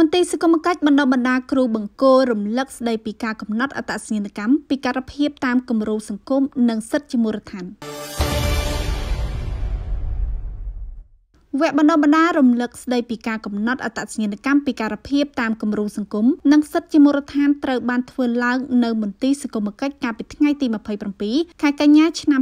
មន្ត្រីសង្គមកាច្ចបណ្ដុំបណ្ដាគ្រូបង្គោលរំលឹកស្ដីពីការកំណត់អត្តសញ្ញាណកម្មពិការភាពតាមគម្រោងសង្គមនិងសិទ្ធិជាមូលដ្ឋាន។វគ្គបណ្ដុះបណ្ដាលរំលឹកស្ដីពីការកំណត់អត្តសញ្ញាណកម្មពិការភាពតាមគំរូសង្គមនិងសិទ្ធិជាមូលដ្ឋានត្រូវបានធ្វើឡើងនៅមន្ទីរសង្គមគិច្ចកាលពីថ្ងៃទី27ខែកញ្ញាឆ្នាំ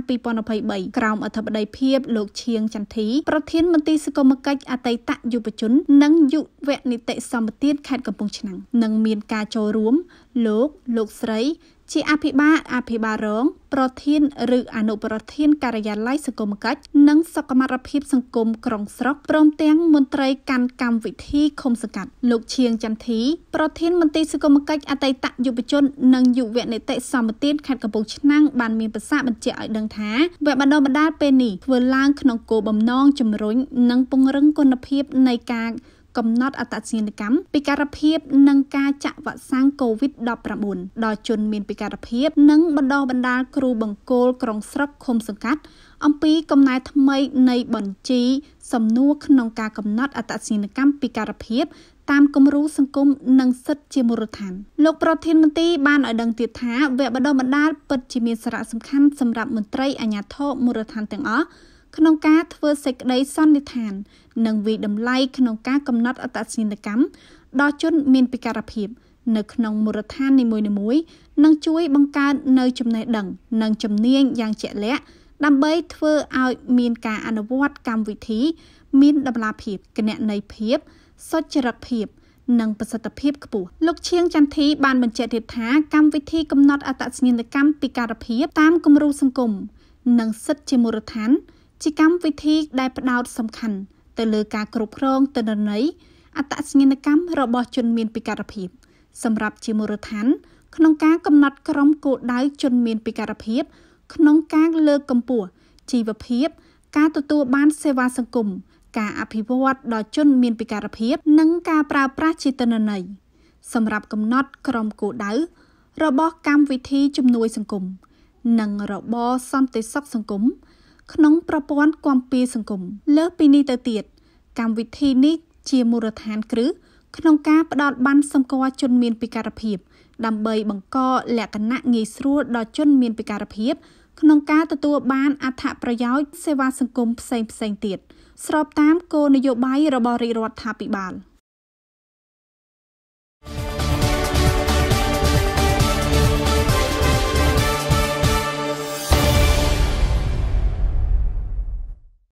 2023ក្រោមអធិបតីភាពលោកឈៀងចន្ទធីប្រធានមន្ទីរសង្គមគិច្ចអតីតយុវជន និងយុវនីតិសម្បទានខេត្តកំពង់ឆ្នាំងនិងមានការចូលរួមលោកលោកស្រីជាអភិបាលអភិបាលរង ប្រធានឬ អនុប្រធានការិយាល័យសង្គមកិច្ចនិងសុខុមារភាព សង្គមក្រុងស្រុកព្រមទាំងមន្ត្រីកាន់កម្មវិធីឃុំសង្កាត់លោកឈៀងចន្ទធី ប្រធានមន្ត្រីសង្គមកិច្ចអតីតយុវជននិងយុវនីតិសម្បទានខេត្តកំពង់ឆ្នាំងបានមានប្រសាសន៍បញ្ជាក់ឲ្យដឹងថាវគ្គបណ្ដុះបណ្ដាលពេលនេះធ្វើឡើងក្នុងគោលបំណងជំរុញនិងពង្រឹងគុណភាពនៃការកំណត់អត្តសញ្ញាណកម្មពិការភាពនិងការចាក់វ៉ាក់សាំង COVID-19 ដល់ជនមានពិការភាពនិងបណ្ដោះបណ្ដាលគ្រូបង្គោលក្រុងស្រុកឃុំសង្កាត់ អំពីកំណែថ្មីនៃបញ្ជី សំណួរក្នុងការកំណត់អត្តសញ្ញាណកម្មពិការភាពតាមគំរូសង្គមនិងសិទ្ធិជាមូលដ្ឋានលោកប្រធានមន្ត្រីបានឲ្យដឹងទៀតថាវគ្គបណ្ដុះបណ្ដាលពិតជាមានសារៈសំខាន់សម្រាប់មន្ត្រីអាជ្ញាធរមូលដ្ឋានទាំងអស់ក្នុងការធ្វើសេចក្តីសន្និដ្ឋាននិងវិតម្លៃក្នុងការកំណត់អត្តសញ្ញាណកម្មដល់ជនមានពិការភាពនៅក្នុងមូលដ្ឋាននីមួយៗនឹងជួយបង្កើននៅចំណេះដឹងនិងជំនាញយ៉ាងជាក់លាក់ ដើម្បីធ្វើឲ្យមានការអនុវត្តកម្មវិធី មានតម្លាភាពគណនេយ្យភាព សុចរិតភាព និងប្រសិទ្ធភាពខ្ពស់លោកឈៀងចន្ទធីបានបញ្ជាក់ទៀតថាកម្មវិធីកំណត់អត្តសញ្ញាណកម្មពិការភាពតាមគំរូសង្គមនិងសិទ្ធិជាមូលដ្ឋានជាកម្មវិធីដែលផ្ដោតសំខាន់ ទៅលើការគ្រប់គ្រងទិន្នន័យអត្តសញ្ញាណកម្មរបស់ជនមានពិការភាពសម្រាប់ជាមូលដ្ឋានក្នុងការកំណត់ក្រុមគោលដៅជនមានពិការភាពក្នុងការលើកកម្ពស់ជីវភាពការទទួលបាន សេវាសង្គមការអភិវឌ្ឍដល់ជន មានពិការភាពនិងការប្រើប្រាស់ជាទិន្នន័យសម្រាប់កំណត់ក្រុមគោលដៅរបស់កម្មវិធីជំនួយសង្គមនិងរបបសន្តិសុខសង្គមក្នុងប្រព័ន្ធគាំពារសង្គមលើសពីនេះទៅទៀតកម្មវិធីនេះជាមូលដ្ឋានគ្រឹះក្នុងការផ្ដល់បានសម្គាល់ជនមានពិការភាពដើម្បីបង្កលក្ខណៈងាយស្រួលដល់ជនមានពិការភាពក្នុងការទទួលបានអត្ថប្រយោជន៍សេវាសង្គមផ្សេងៗទៀតស្របតាមគោលនយោបាយរបស់រាជរដ្ឋាភិបាល។